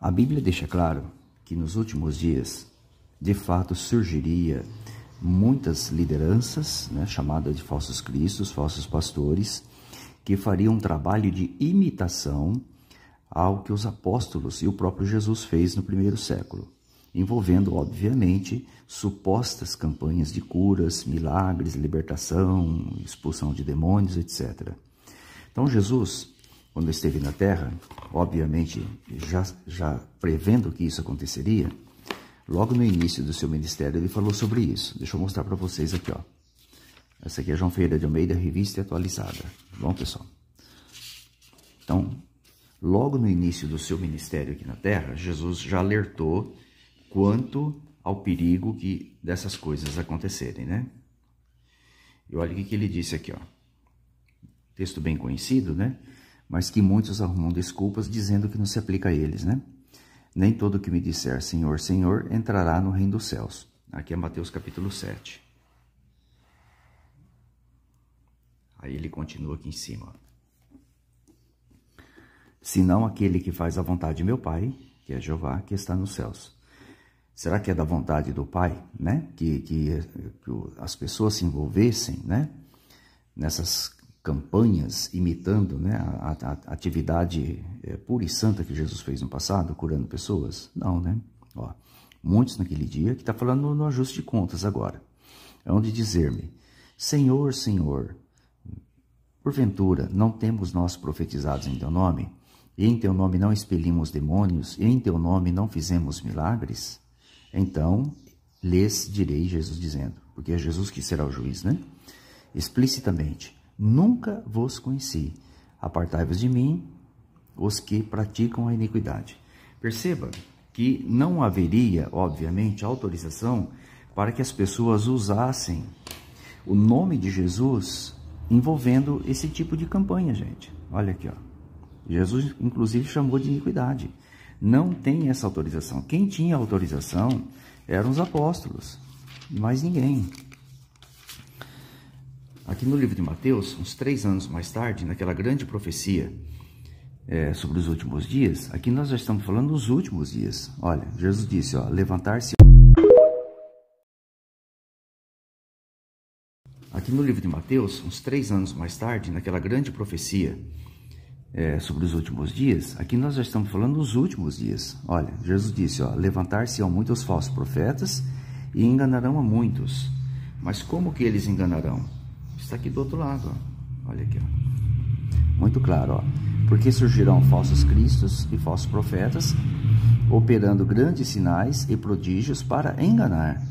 A Bíblia deixa claro que nos últimos dias, de fato, surgiria muitas lideranças, né, chamadas de falsos cristos, falsos pastores, que fariam um trabalho de imitação ao que os apóstolos e o próprio Jesus fez no primeiro século, envolvendo, obviamente, supostas campanhas de curas, milagres, libertação, expulsão de demônios, etc. Então, Jesus quando esteve na Terra, obviamente já, já prevendo que isso aconteceria, logo no início do seu ministério ele falou sobre isso. Deixa eu mostrar para vocês aqui, ó. Essa aqui é João Ferreira de Almeida, revista atualizada. Bom, pessoal? Então, logo no início do seu ministério aqui na Terra, Jesus já alertou quanto ao perigo que dessas coisas acontecerem, né? E olha o que ele disse aqui, ó. Texto bem conhecido, né? mas que muitos arrumam desculpas dizendo que não se aplica a eles, né? Nem todo que me disser Senhor, Senhor entrará no reino dos céus. Aqui é Mateus capítulo 7. Aí ele continua aqui em cima. Senão aquele que faz a vontade de meu Pai, que é Jeová, que está nos céus. Será que é da vontade do Pai, né? Que, que, que as pessoas se envolvessem, né? Nessas campanhas imitando né, a, a, atividade é, pura e santa que Jesus fez no passado, curando pessoas? Não, né? Ó, muitos naquele dia, que está falando no, no ajuste de contas agora, é onde dizer-me, Senhor, Senhor, porventura não temos nós profetizados em teu nome? E em teu nome não expelimos demônios? E em teu nome não fizemos milagres? Então lhes direi Jesus dizendo, porque é Jesus que será o juiz, né? Explicitamente, Nunca vos conheci. Apartai-vos de mim, os que praticam a iniquidade. Perceba que não haveria, obviamente, autorização para que as pessoas usassem o nome de Jesus envolvendo esse tipo de campanha, gente. Olha aqui, ó. Jesus, inclusive, chamou de iniquidade. Não tem essa autorização. Quem tinha autorização eram os apóstolos, mais ninguém aqui no livro de Mateus, uns três anos mais tarde, naquela grande profecia é, sobre os últimos dias, aqui nós já estamos falando dos últimos dias. Olha, Jesus disse, ó, levantar-se. Aqui no livro de Mateus, uns três anos mais tarde, naquela grande profecia é, sobre os últimos dias, aqui nós já estamos falando dos últimos dias. Olha, Jesus disse, ó, levantar-se-ão muitos falsos profetas e enganarão a muitos. Mas como que eles enganarão? está aqui do outro lado, ó. olha aqui, ó. muito claro, ó. porque surgirão falsos cristos e falsos profetas, operando grandes sinais e prodígios para enganar,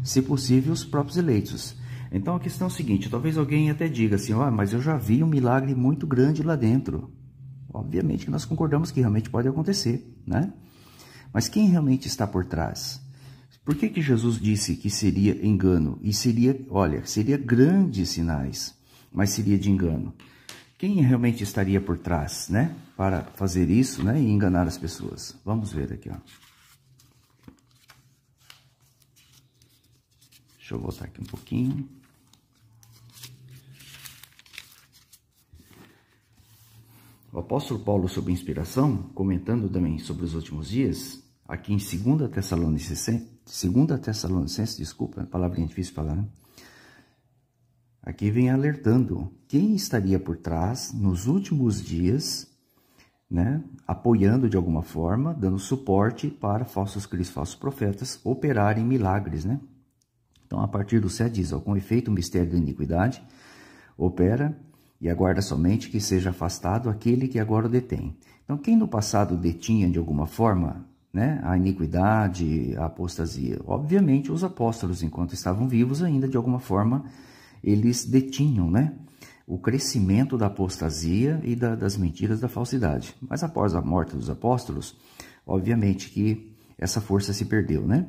se possível, os próprios eleitos. Então a questão é a seguinte: talvez alguém até diga assim, ó, mas eu já vi um milagre muito grande lá dentro. Obviamente que nós concordamos que realmente pode acontecer, né? Mas quem realmente está por trás? Por que, que Jesus disse que seria engano? E seria, olha, seria grandes sinais, mas seria de engano. Quem realmente estaria por trás, né? Para fazer isso, né? E enganar as pessoas. Vamos ver aqui, ó. Deixa eu voltar aqui um pouquinho. O apóstolo Paulo, sob inspiração, comentando também sobre os últimos dias, aqui em 2 Tessalonicenses, 2 Tessalonicenses, desculpa, é palavrinha difícil de falar, né? Aqui vem alertando quem estaria por trás nos últimos dias, né, apoiando de alguma forma, dando suporte para falsos cristos, falsos profetas operarem milagres, né? Então, a partir do 7 diz, ó, com efeito o mistério da iniquidade opera e aguarda somente que seja afastado aquele que agora o detém. Então, quem no passado detinha de alguma forma né, a iniquidade, a apostasia. Obviamente, os apóstolos, enquanto estavam vivos ainda, de alguma forma, eles detinham né, o crescimento da apostasia e da, das mentiras da falsidade. Mas após a morte dos apóstolos, obviamente que essa força se perdeu, né?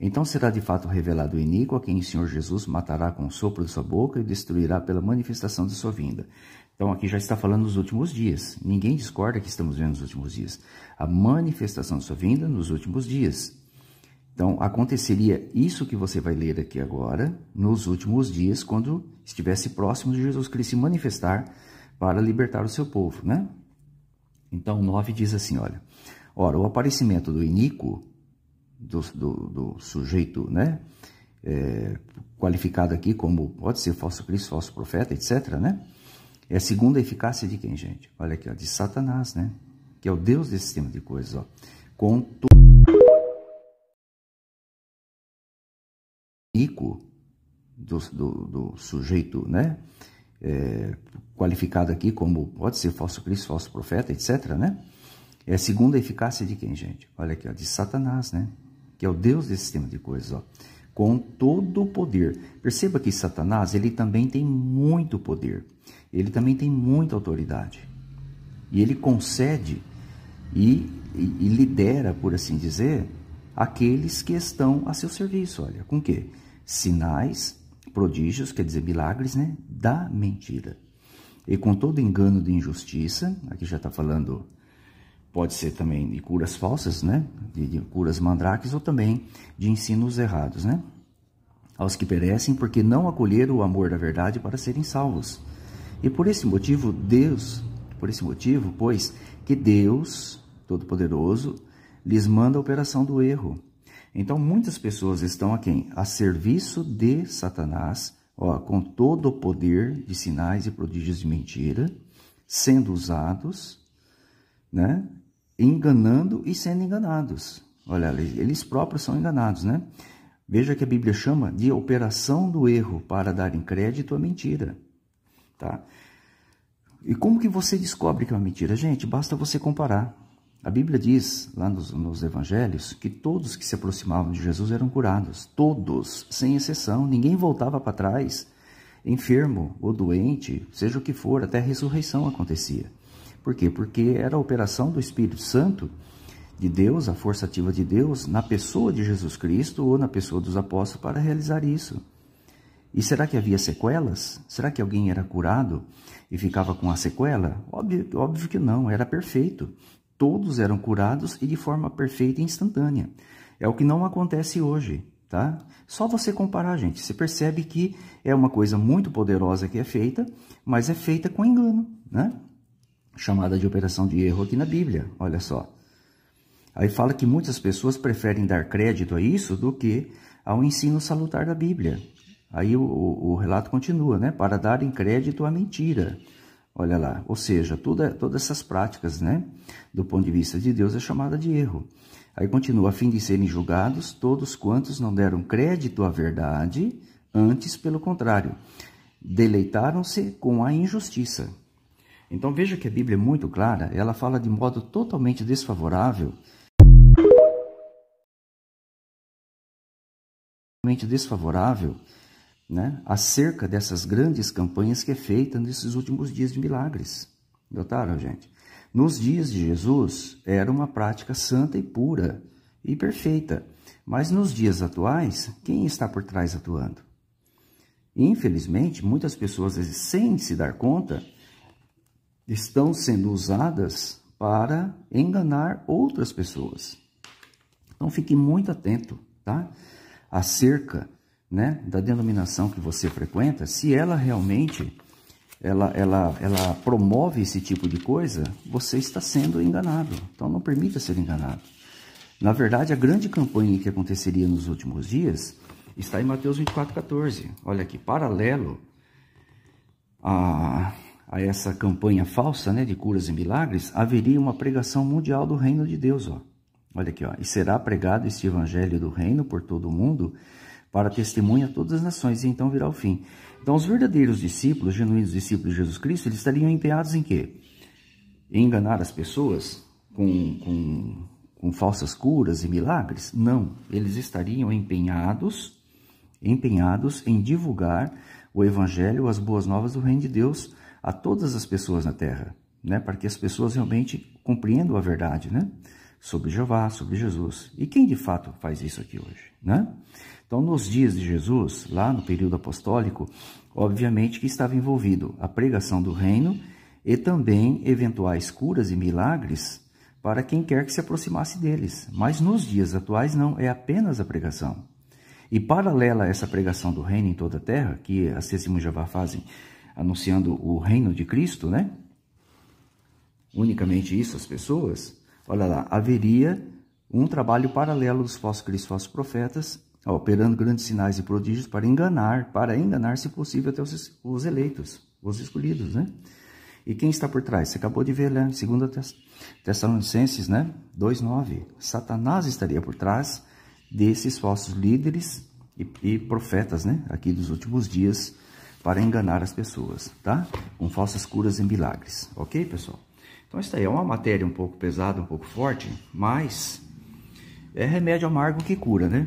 Então será de fato revelado o iníquo a quem o Senhor Jesus matará com o sopro de sua boca e destruirá pela manifestação de sua vinda. Então aqui já está falando nos últimos dias. Ninguém discorda que estamos vendo nos últimos dias. A manifestação de sua vinda nos últimos dias. Então aconteceria isso que você vai ler aqui agora, nos últimos dias, quando estivesse próximo de Jesus Cristo se manifestar para libertar o seu povo, né? Então 9 diz assim, olha, ora, o aparecimento do iníquo, do, do, do sujeito, né? É, qualificado aqui como pode ser falso Cristo, falso profeta, etc., né? É a segunda eficácia de quem, gente? Olha aqui, ó, de Satanás, né? Que é o Deus desse sistema de coisas, ó. Com todo ico do, do, do, sujeito, né? É, qualificado aqui como pode ser falso Cristo, falso profeta, etc, né? É a segunda eficácia de quem, gente? Olha aqui, ó, de Satanás, né? Que é o Deus desse sistema de coisas, ó com todo o poder. Perceba que Satanás ele também tem muito poder ele também tem muita autoridade. E ele concede e, e, e lidera, por assim dizer, aqueles que estão a seu serviço. Olha, com que? Sinais, prodígios, quer dizer milagres, né? Da mentira. E com todo engano de injustiça, aqui já está falando, pode ser também de curas falsas, né? De, de curas mandrakes ou também de ensinos errados, né? Aos que perecem porque não acolheram o amor da verdade para serem salvos e por esse motivo, Deus, por esse motivo, pois, que Deus, Todo-Poderoso, lhes manda a operação do erro. Então, muitas pessoas estão a quem? A serviço de Satanás, ó, com todo o poder de sinais e prodígios de mentira, sendo usados, né? Enganando e sendo enganados. Olha, eles próprios são enganados, né? Veja que a Bíblia chama de operação do erro para dar crédito à mentira tá? E como que você descobre que é uma mentira? Gente, basta você comparar. A Bíblia diz, lá nos, nos evangelhos, que todos que se aproximavam de Jesus eram curados. Todos, sem exceção. Ninguém voltava para trás, enfermo ou doente, seja o que for, até a ressurreição acontecia. Por quê? Porque era a operação do Espírito Santo de Deus, a força ativa de Deus, na pessoa de Jesus Cristo ou na pessoa dos apóstolos para realizar isso. E será que havia sequelas? Será que alguém era curado e ficava com a sequela? Óbvio, óbvio que não, era perfeito. Todos eram curados e de forma perfeita e instantânea. É o que não acontece hoje, tá? Só você comparar, gente, você percebe que é uma coisa muito poderosa que é feita, mas é feita com engano, né? Chamada de operação de erro aqui na Bíblia, olha só. Aí fala que muitas pessoas preferem dar crédito a isso do que ao ensino salutar da Bíblia, Aí o, o, relato continua, né? Para darem crédito à mentira. Olha lá, ou seja, toda, todas essas práticas, né? Do ponto de vista de Deus, é chamada de erro. Aí continua, a fim de serem julgados todos quantos não deram crédito à verdade, antes, pelo contrário, deleitaram-se com a injustiça. Então veja que a Bíblia é muito clara, ela fala de modo totalmente desfavorável Totalmente desfavorável né, acerca dessas grandes campanhas que é feita nesses últimos dias de milagres. Notaram, gente? Nos dias de Jesus era uma prática santa e pura e perfeita, mas nos dias atuais, quem está por trás atuando? Infelizmente, muitas pessoas, sem se dar conta, estão sendo usadas para enganar outras pessoas. Então fique muito atento, tá? Acerca né, da denominação que você frequenta, se ela realmente ela, ela, ela promove esse tipo de coisa, você está sendo enganado. Então não permita ser enganado. Na verdade, a grande campanha que aconteceria nos últimos dias está em Mateus 24,14. Olha aqui, paralelo a, a essa campanha falsa né, de curas e milagres, haveria uma pregação mundial do reino de Deus. Ó. Olha aqui, ó, e será pregado este evangelho do reino por todo o mundo para testemunha a todas as nações, e então virá o fim. Então, os verdadeiros discípulos, genuínos discípulos de Jesus Cristo, eles estariam empenhados em quê? Em enganar as pessoas com, com, com falsas curas e milagres? Não, eles estariam empenhados, empenhados em divulgar o Evangelho, as boas novas do Reino de Deus a todas as pessoas na Terra, né? para que as pessoas realmente compreendam a verdade, né? sobre Jeová, sobre Jesus. E quem de fato faz isso aqui hoje, né? Então, nos dias de Jesus, lá no período apostólico, obviamente que estava envolvido a pregação do reino e também eventuais curas e milagres para quem quer que se aproximasse deles. Mas nos dias atuais não, é apenas a pregação. E paralela a essa pregação do reino em toda a terra, que as testemunhas Javá fazem anunciando o reino de Cristo, né? Unicamente isso as pessoas. Olha lá, haveria um trabalho paralelo dos falsos cristos, falsos profetas operando grandes sinais e prodígios para enganar, para enganar, se possível, até os, os eleitos, os escolhidos, né? E quem está por trás? Você acabou de ver, né? a Tessalonicenses, né? 2:9. Satanás estaria por trás desses falsos líderes e, e, profetas, né? Aqui dos últimos dias para enganar as pessoas, tá? Com falsas curas e milagres, ok, pessoal? Então isso aí é uma matéria um pouco pesada, um pouco forte, mas é remédio amargo que cura, né?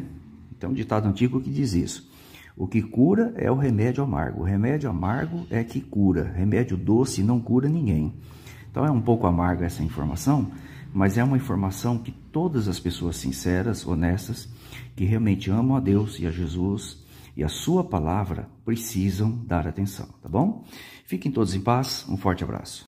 Tem um ditado antigo que diz isso. O que cura é o remédio amargo. O remédio amargo é que cura. Remédio doce não cura ninguém. Então é um pouco amarga essa informação, mas é uma informação que todas as pessoas sinceras, honestas, que realmente amam a Deus e a Jesus e a sua palavra precisam dar atenção, tá bom? Fiquem todos em paz, um forte abraço.